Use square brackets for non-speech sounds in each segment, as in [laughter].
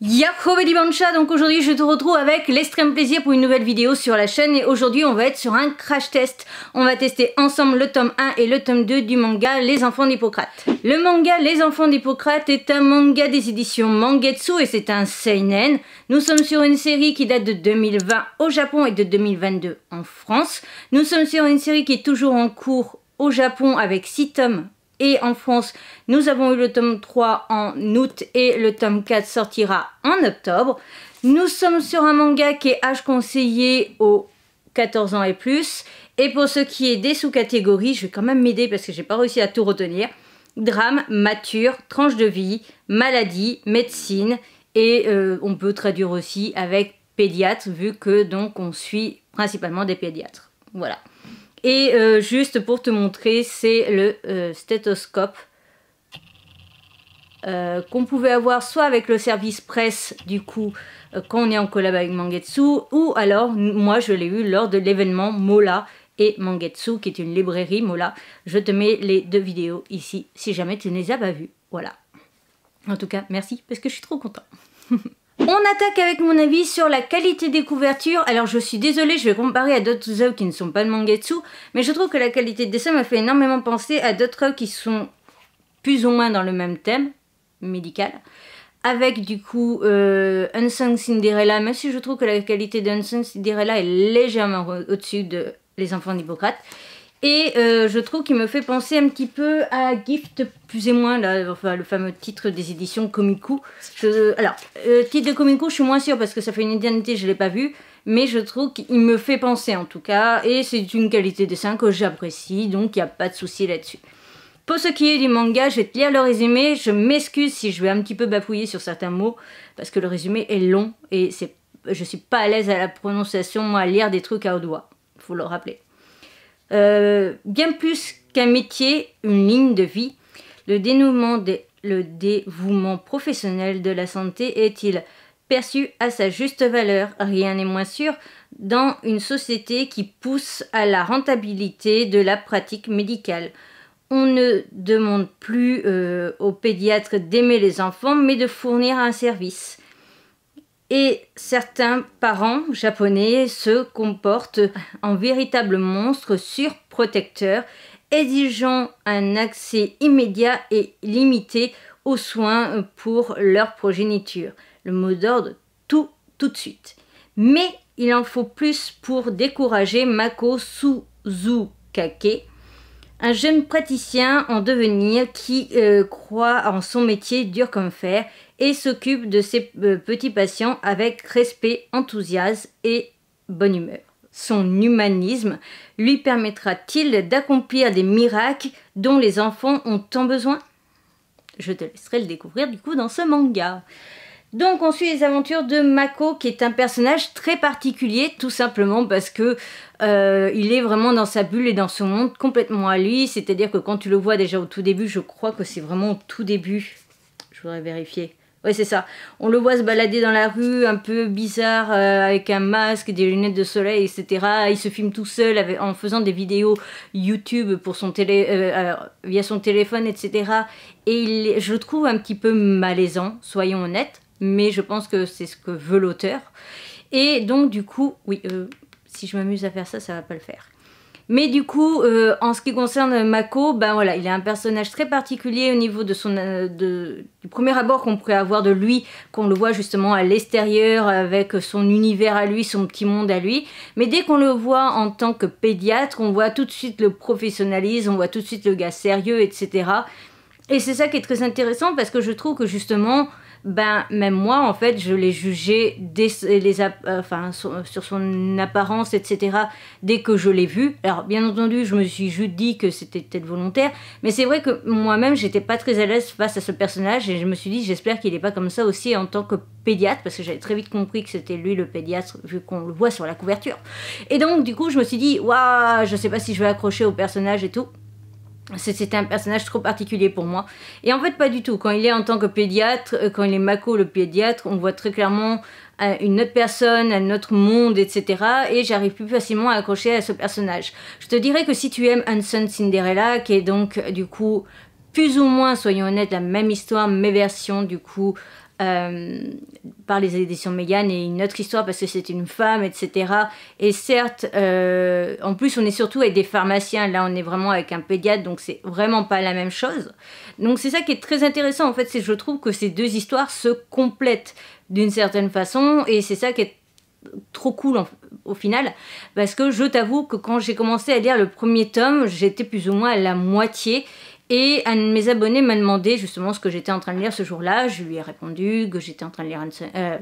Yahoo Bansha, donc aujourd'hui je te retrouve avec l'extrême plaisir pour une nouvelle vidéo sur la chaîne et aujourd'hui on va être sur un crash test. On va tester ensemble le tome 1 et le tome 2 du manga Les Enfants d'Hippocrate. Le manga Les Enfants d'Hippocrate est un manga des éditions Mangetsu et c'est un seinen. Nous sommes sur une série qui date de 2020 au Japon et de 2022 en France. Nous sommes sur une série qui est toujours en cours au Japon avec 6 tomes et en France. Nous avons eu le tome 3 en août et le tome 4 sortira en octobre. Nous sommes sur un manga qui est âge conseillé aux 14 ans et plus. Et pour ce qui est des sous-catégories, je vais quand même m'aider parce que j'ai pas réussi à tout retenir. Drame, mature, tranche de vie, maladie, médecine et euh, on peut traduire aussi avec pédiatre vu que donc on suit principalement des pédiatres. Voilà. Et euh, juste pour te montrer, c'est le euh, stéthoscope euh, qu'on pouvait avoir soit avec le service presse, du coup, quand on est en collab avec Mangetsu, ou alors, moi je l'ai eu lors de l'événement Mola et Mangetsu, qui est une librairie Mola. Je te mets les deux vidéos ici, si jamais tu ne les as pas vues. Voilà. En tout cas, merci, parce que je suis trop content. [laughs] On attaque avec mon avis sur la qualité des couvertures. Alors je suis désolée, je vais comparer à d'autres œuvres qui ne sont pas de Mangetsu, mais je trouve que la qualité de dessin m'a fait énormément penser à d'autres œuvres qui sont plus ou moins dans le même thème médical. Avec du coup euh, Unsung Cinderella, même si je trouve que la qualité d'Unsung Cinderella est légèrement au-dessus de Les Enfants d'Hippocrate. Et euh, je trouve qu'il me fait penser un petit peu à Gift, plus et moins, là, enfin, le fameux titre des éditions Komiku. alors, euh, titre de Komiku, je suis moins sûre parce que ça fait une éternité, je ne l'ai pas vu. Mais je trouve qu'il me fait penser en tout cas. Et c'est une qualité de dessin que j'apprécie, donc il n'y a pas de souci là-dessus. Pour ce qui est du manga, je vais te lire le résumé. Je m'excuse si je vais un petit peu bafouiller sur certains mots, parce que le résumé est long et c'est, je suis pas à l'aise à la prononciation, moi, à lire des trucs à haut doigt. Faut le rappeler. Euh, bien plus qu'un métier, une ligne de vie, le dénouement dévouement professionnel de la santé est-il perçu à sa juste valeur Rien n'est moins sûr dans une société qui pousse à la rentabilité de la pratique médicale. On ne demande plus euh, aux pédiatres d'aimer les enfants, mais de fournir un service. Et certains parents japonais se comportent en véritables monstres surprotecteurs, exigeant un accès immédiat et limité aux soins pour leur progéniture. Le mot d'ordre, tout, tout de suite. Mais il en faut plus pour décourager Mako Suzukake, un jeune praticien en devenir qui euh, croit en son métier dur comme fer et s'occupe de ses euh, petits patients avec respect, enthousiasme et bonne humeur. Son humanisme lui permettra-t-il d'accomplir des miracles dont les enfants ont tant besoin Je te laisserai le découvrir du coup dans ce manga. Donc on suit les aventures de Mako qui est un personnage très particulier tout simplement parce que euh, il est vraiment dans sa bulle et dans son monde complètement à lui, c'est-à-dire que quand tu le vois déjà au tout début, je crois que c'est vraiment au tout début. Je voudrais vérifier. Ouais, c'est ça. On le voit se balader dans la rue, un peu bizarre, euh, avec un masque, des lunettes de soleil, etc. Il se filme tout seul en faisant des vidéos YouTube pour son télé, euh, via son téléphone, etc. Et il, je le trouve un petit peu malaisant, soyons honnêtes, mais je pense que c'est ce que veut l'auteur. Et donc, du coup, oui, euh, si je m'amuse à faire ça, ça va pas le faire. Mais du coup, euh, en ce qui concerne Mako, ben voilà, il est un personnage très particulier au niveau de son, euh, du premier abord qu'on pourrait avoir de lui, qu'on le voit justement à l'extérieur avec son univers à lui, son petit monde à lui. Mais dès qu'on le voit en tant que pédiatre, on voit tout de suite le professionnalisme, on voit tout de suite le gars sérieux, etc. Et c'est ça qui est très intéressant parce que je trouve que justement, ben même moi en fait je l'ai jugé dès euh, euh, sur, son apparence etc dès que je l'ai vu alors bien entendu je me suis juste dit que c'était peut-être volontaire mais c'est vrai que moi-même j'étais pas très à l'aise face à ce personnage et je me suis dit j'espère qu'il n'est pas comme ça aussi en tant que pédiatre parce que j'avais très vite compris que c'était lui le pédiatre vu qu'on le voit sur la couverture et donc du coup je me suis dit waouh je sais pas si je vais accrocher au personnage et tout c'est un personnage trop particulier pour moi. Et en fait, pas du tout. Quand il est en tant que pédiatre, euh, quand il est Mako le pédiatre, on voit très clairement euh, une autre personne, un autre monde, etc. Et j'arrive plus facilement à accrocher à ce personnage. Je te dirais que si tu aimes Hanson Cinderella, qui est donc du coup plus ou moins, soyons honnêtes, la même histoire, mes versions du coup euh, par les éditions Mégane et une autre histoire parce que c'est une femme, etc. Et certes, euh, en plus, on est surtout avec des pharmaciens. Là, on est vraiment avec un pédiatre, donc c'est vraiment pas la même chose. Donc, c'est ça qui est très intéressant, en fait, c'est je trouve que ces deux histoires se complètent d'une certaine façon et c'est ça qui est trop cool au final parce que je t'avoue que quand j'ai commencé à lire le premier tome j'étais plus ou moins à la moitié et un de mes abonnés m'a demandé justement ce que j'étais en train de lire ce jour-là. Je lui ai répondu que j'étais en train de lire euh,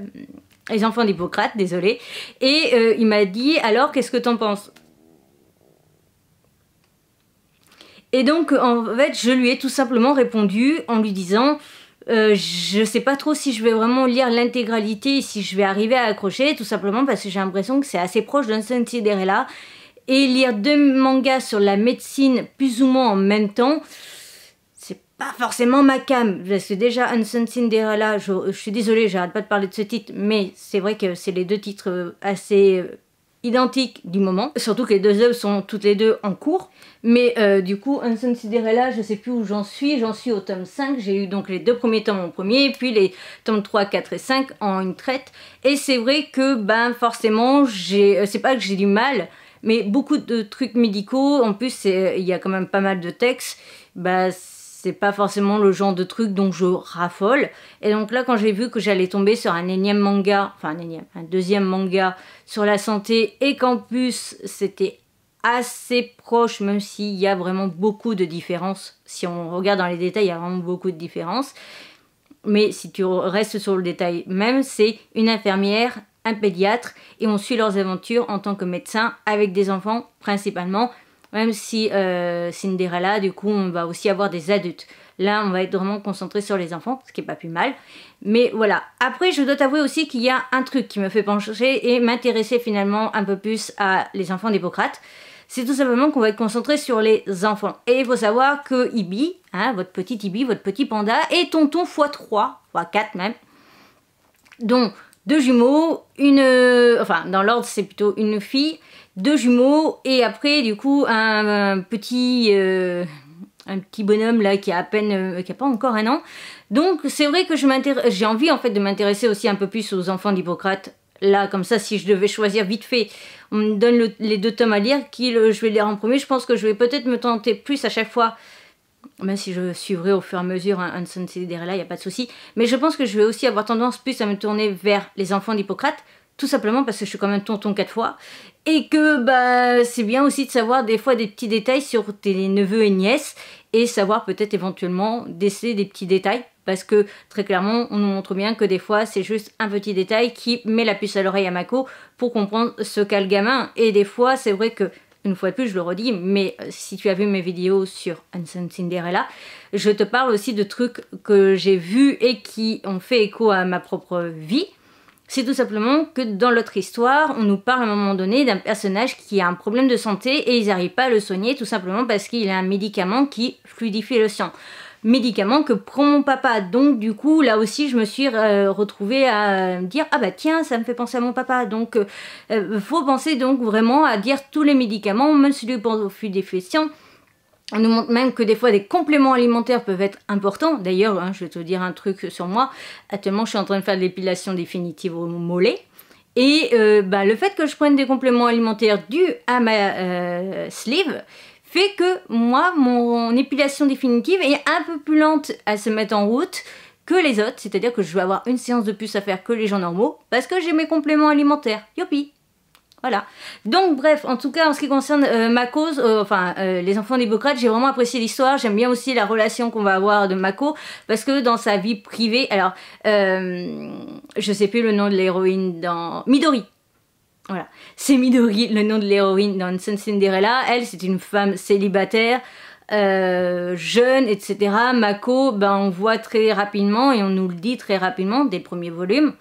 Les enfants d'Hippocrate, désolé. Et euh, il m'a dit alors qu'est-ce que t'en penses Et donc en fait je lui ai tout simplement répondu en lui disant euh, je sais pas trop si je vais vraiment lire l'intégralité, si je vais arriver à accrocher, tout simplement parce que j'ai l'impression que c'est assez proche d'un sens et lire deux mangas sur la médecine plus ou moins en même temps, c'est pas forcément ma cam. Parce que déjà, Hanson Cinderella, je, suis désolée, j'arrête pas de parler de ce titre, mais c'est vrai que c'est les deux titres assez euh, identiques du moment. Surtout que les deux œuvres sont toutes les deux en cours. Mais euh, du coup, Hanson Cinderella, je sais plus où j'en suis. J'en suis au tome 5. J'ai eu donc les deux premiers tomes en premier, puis les tomes 3, 4 et 5 en une traite. Et c'est vrai que, ben, forcément, euh, c'est pas que j'ai du mal mais beaucoup de trucs médicaux, en plus il y a quand même pas mal de textes, bah c'est pas forcément le genre de truc dont je raffole. Et donc là, quand j'ai vu que j'allais tomber sur un énième manga, enfin un un deuxième manga sur la santé et qu'en plus c'était assez proche, même s'il y a vraiment beaucoup de différences. Si on regarde dans les détails, il y a vraiment beaucoup de différences. Mais si tu restes sur le détail même, c'est une infirmière un pédiatre, et on suit leurs aventures en tant que médecin avec des enfants principalement, même si euh, Cinderella, du coup, on va aussi avoir des adultes. Là, on va être vraiment concentré sur les enfants, ce qui est pas plus mal. Mais voilà. Après, je dois t'avouer aussi qu'il y a un truc qui me fait pencher et m'intéresser finalement un peu plus à les enfants d'Hippocrate. C'est tout simplement qu'on va être concentré sur les enfants. Et il faut savoir que Ibi, hein, votre petit Ibi, votre petit panda, est tonton x3, x4 même. Donc, deux jumeaux, une... enfin, dans l'ordre, c'est plutôt une fille, deux jumeaux, et après, du coup, un, petit... Euh, un petit bonhomme là qui a à peine euh, qui a pas encore un an donc c'est vrai que j'ai envie en fait de m'intéresser aussi un peu plus aux enfants d'Hippocrate là comme ça si je devais choisir vite fait on me donne les deux tomes à lire qui je vais lire en premier je pense que je vais peut-être me tenter plus à chaque fois même si je suivrai au fur et à mesure un, son là, il n'y a pas de souci. Mais je pense que je vais aussi avoir tendance plus à me tourner vers les enfants d'Hippocrate, tout simplement parce que je suis quand même tonton quatre fois, et que bah, c'est bien aussi de savoir des fois des petits détails sur tes neveux et nièces, et savoir peut-être éventuellement déceler des petits détails, parce que très clairement, on nous montre bien que des fois, c'est juste un petit détail qui met la puce à l'oreille à Mako pour comprendre ce qu'a le gamin, et des fois, c'est vrai que une fois de plus, je le redis, mais euh, si tu as vu mes vidéos sur Hanson Cinderella, je te parle aussi de trucs que j'ai vus et qui ont fait écho à ma propre vie. C'est tout simplement que dans l'autre histoire, on nous parle à un moment donné d'un personnage qui a un problème de santé et ils n'arrivent pas à le soigner tout simplement parce qu'il a un médicament qui fluidifie le sang médicaments que prend mon papa. Donc du coup, là aussi, je me suis euh, retrouvée à me dire ah bah tiens, ça me fait penser à mon papa. Donc euh, euh, faut penser donc vraiment à dire tous les médicaments, même celui au fut déficient. On nous montre même que des fois des compléments alimentaires peuvent être importants. D'ailleurs, hein, je vais te dire un truc sur moi. Actuellement, je suis en train de faire l'épilation définitive au mollet. Et bah, le fait que je prenne des compléments alimentaires dus à ma sleeve, fait que moi, mon épilation définitive est un peu plus lente à se mettre en route que les autres, c'est-à-dire que je vais avoir une séance de plus à faire que les gens normaux, parce que j'ai mes compléments alimentaires. Youpi voilà. Donc bref, en tout cas, en ce qui concerne euh, Mako, euh, enfin euh, les enfants d'Hippocrate, j'ai vraiment apprécié l'histoire. J'aime bien aussi la relation qu'on va avoir de Mako, parce que dans sa vie privée, alors je sais plus le nom de l'héroïne dans Midori. Voilà. C'est Midori, le nom de l'héroïne dans Sun Cinderella. Elle, c'est une femme célibataire, euh, jeune, etc. Mako, ben, on voit très rapidement, et on nous le dit très rapidement, des premiers volumes,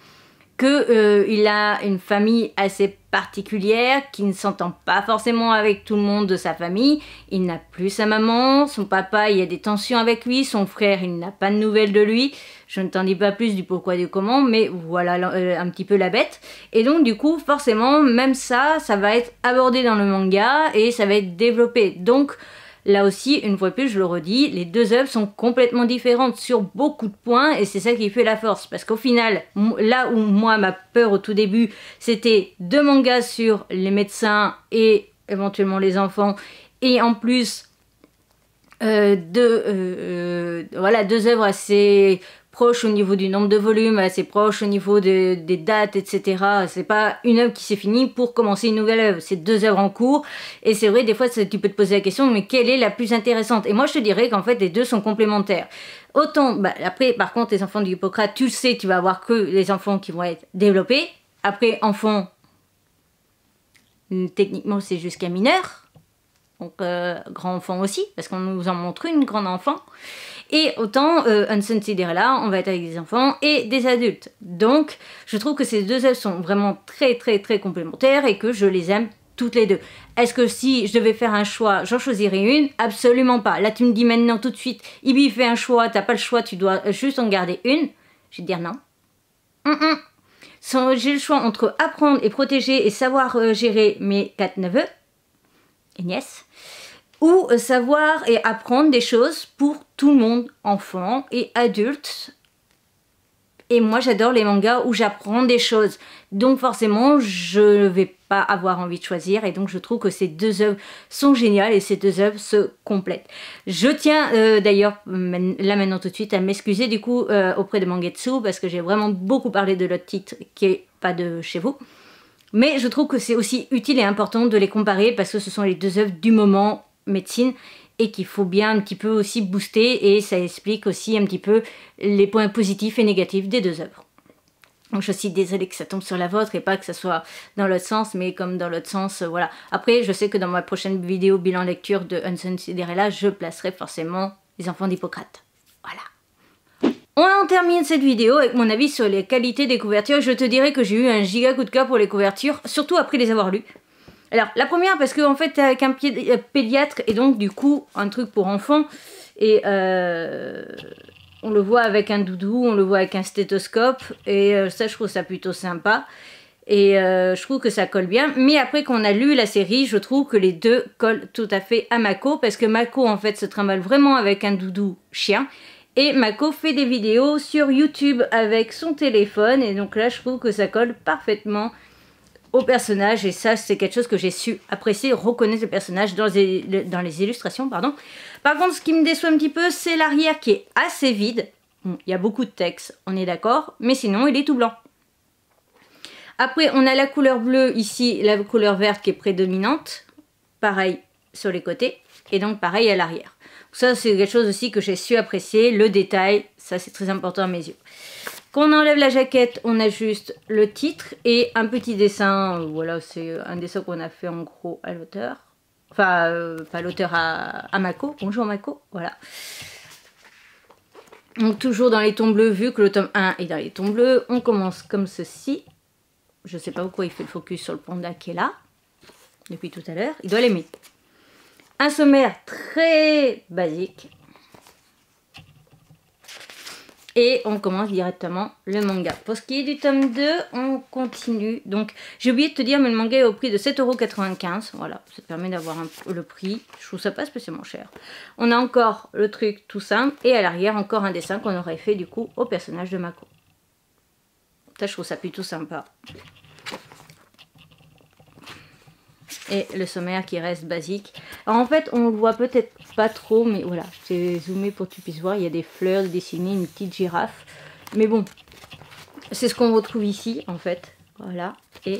qu'il euh, a une famille assez particulière, qui ne s'entend pas forcément avec tout le monde de sa famille. Il n'a plus sa maman, son papa, il y a des tensions avec lui, son frère, il n'a pas de nouvelles de lui. Je ne t'en dis pas plus du pourquoi du comment, mais voilà euh, un petit peu la bête. Et donc du coup, forcément, même ça, ça va être abordé dans le manga et ça va être développé. Donc, Là aussi, une fois de plus, je le redis, les deux œuvres sont complètement différentes sur beaucoup de points et c'est ça qui fait la force. Parce qu'au final, là où moi, ma peur au tout début, c'était deux mangas sur les médecins et éventuellement les enfants et en plus euh, euh, euh, voilà, deux œuvres assez proche au niveau du nombre de volumes, assez euh, proche au niveau des dates, etc. C'est pas une œuvre qui s'est finie pour commencer une nouvelle œuvre. C'est deux œuvres en cours. Et c'est vrai, des fois, tu peux te poser la question, mais quelle est la plus intéressante Et moi, je te dirais qu'en fait, les deux sont complémentaires. Autant, bah, après, par contre, les enfants du Hippocrate, tu le sais, tu vas avoir que les enfants qui vont être développés. Après, enfants, techniquement, c'est jusqu'à mineur donc euh, grand enfant aussi, parce qu'on nous en montre une grande enfant. Et autant euh, Hanson là on va être avec des enfants et des adultes. Donc, je trouve que ces deux œuvres sont vraiment très très très complémentaires et que je les aime toutes les deux. Est-ce que si je devais faire un choix, j'en choisirais une Absolument pas. Là, tu me dis maintenant tout de suite, Ibi fait un choix, t'as pas le choix, tu dois juste en garder une. Je vais te dire non. J'ai le choix entre apprendre et protéger et savoir euh, gérer mes quatre neveux et ou euh, savoir et apprendre des choses pour tout le monde, enfants et adultes. Et moi j'adore les mangas où j'apprends des choses. Donc forcément je ne vais pas avoir envie de choisir et donc je trouve que ces deux œuvres sont géniales et ces deux œuvres se complètent. Je tiens euh, d'ailleurs là maintenant tout de suite à m'excuser du coup euh, auprès de Mangetsu parce que j'ai vraiment beaucoup parlé de l'autre titre qui est pas de chez vous. Mais je trouve que c'est aussi utile et important de les comparer parce que ce sont les deux œuvres du moment médecine et qu'il faut bien un petit peu aussi booster et ça explique aussi un petit peu les points positifs et négatifs des deux œuvres. Donc je suis désolée que ça tombe sur la vôtre et pas que ça soit dans l'autre sens, mais comme dans l'autre sens, euh, voilà. Après, je sais que dans ma prochaine vidéo bilan lecture de Hanson Cinderella, je placerai forcément les enfants d'Hippocrate. Voilà. On en termine cette vidéo avec mon avis sur les qualités des couvertures. Je te dirais que j'ai eu un giga coup de cœur pour les couvertures, surtout après les avoir lues. Alors, la première, parce qu'en en fait, avec un euh, pédiatre, et donc du coup, un truc pour enfants, et euh, on le voit avec un doudou, on le voit avec un stéthoscope, et euh, ça, je trouve ça plutôt sympa. Et je trouve que ça colle bien. Mais après qu'on a lu la série, je trouve que les deux collent tout à fait à Mako, parce que Mako, en fait, se trimballe vraiment avec un doudou chien, et Mako fait des vidéos sur YouTube avec son téléphone. Et donc là, je trouve que ça colle parfaitement au personnage. Et ça, c'est quelque chose que j'ai su apprécier, reconnaître le personnage dans les, illustrations. pardon. Par contre, ce qui me déçoit un petit peu, c'est l'arrière qui est assez vide. il y a beaucoup de texte, on est d'accord. Mais sinon, il est tout blanc. Après, on a la couleur bleue ici, la couleur verte qui est prédominante. Pareil sur les côtés. Et donc, pareil à l'arrière. Ça, c'est quelque chose aussi que j'ai su apprécier. Le détail, ça, c'est très important à mes yeux. Quand on enlève la jaquette, on ajuste le titre et un petit dessin. Voilà, c'est un dessin qu'on a fait en gros à l'auteur. Enfin, euh, pas l'auteur à, à Mako. Bonjour Mako, voilà. Donc toujours dans les tons bleus, vu que le tome 1 est dans les tons bleus, on commence comme ceci. Je ne sais pas pourquoi il fait le focus sur le panda qui est là, depuis tout à l'heure. Il doit l'aimer un sommaire très basique. Et on commence directement le manga. Pour ce qui est du tome 2, on continue. Donc, j'ai oublié de te dire, mais le manga est au prix de 7,95€. Voilà, ça permet d'avoir le prix. Je trouve ça pas spécialement cher. On a encore le truc tout simple. Et à l'arrière, encore un dessin qu'on aurait fait du coup au personnage de Mako. Ça, je trouve ça plutôt sympa. et le sommaire qui reste basique. Alors en fait, on le voit peut-être pas trop, mais voilà, je t'ai zoomé pour que tu puisses voir. Il y a des fleurs dessinées, une petite girafe. Mais bon, c'est ce qu'on retrouve ici, en fait. Voilà. Et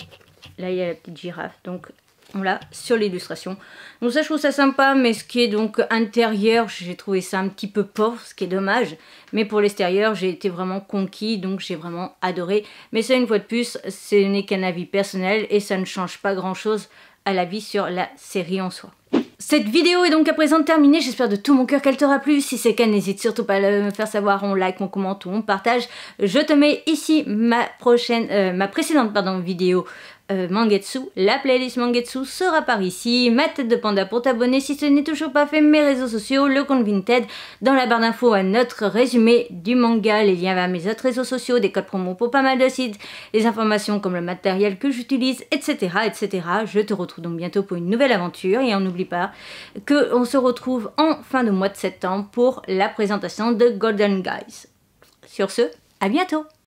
là, il y a la petite girafe. Donc, on l'a sur l'illustration. Donc ça, je trouve ça sympa, mais ce qui est donc intérieur, j'ai trouvé ça un petit peu pauvre, ce qui est dommage. Mais pour l'extérieur, j'ai été vraiment conquis, donc j'ai vraiment adoré. Mais ça, une fois de plus, ce n'est qu'un avis personnel et ça ne change pas grand-chose à vie sur la série en soi. Cette vidéo est donc à présent terminée, j'espère de tout mon cœur qu'elle t'aura plu. Si c'est le cas, n'hésite surtout pas à me faire savoir, on like, on commente ou on partage. Je te mets ici ma prochaine, euh, ma précédente pardon, vidéo euh, Mangetsu. La playlist Mangetsu sera par ici. Ma tête de panda pour t'abonner si ce n'est toujours pas fait. Mes réseaux sociaux, le compte Vinted. Dans la barre d'infos à notre résumé du manga, les liens vers mes autres réseaux sociaux, des codes promo pour pas mal de sites, les informations comme le matériel que j'utilise, etc., etc. Je te retrouve donc bientôt pour une nouvelle aventure et on n'oublie pas que on se retrouve en fin de mois de septembre pour la présentation de Golden Guys. Sur ce, à bientôt